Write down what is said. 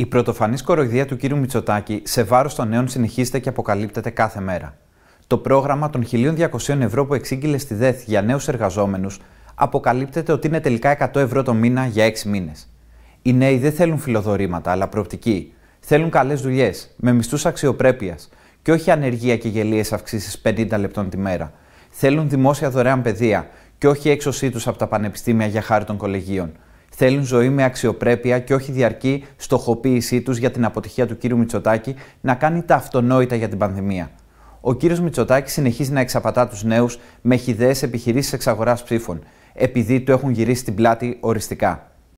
Η πρωτοφανή κοροϊδία του κύριου Μητσοτάκη σε βάρος των νέων συνεχίζεται και αποκαλύπτεται κάθε μέρα. Το πρόγραμμα των 1.200 ευρώ που εξήγηλε στη ΔΕΘ για νέους εργαζόμενους αποκαλύπτεται ότι είναι τελικά 100 ευρώ το μήνα για 6 μήνες. Οι νέοι δεν θέλουν φιλοδορήματα, αλλά προοπτική. Θέλουν καλές δουλειές, με μισθούς αξιοπρέπειας και όχι ανεργία και γελίες αυξήσεις 50 λεπτών τη μέρα. Θέλουν δημόσια δωρεάν παιδεία και όχι έξωσή τους από τα πανεπιστήμια για χάρη των κολεγίων θέλουν ζωή με αξιοπρέπεια και όχι διαρκή στοχοποίησή τους για την αποτυχία του κύριου Μητσοτάκη να κάνει τα αυτονόητα για την πανδημία. Ο κύριος Μητσοτάκη συνεχίζει να εξαπατά τους νέους με χιδαίες επιχειρήσεις εξαγοράς ψήφων, επειδή του έχουν γυρίσει την πλάτη οριστικά.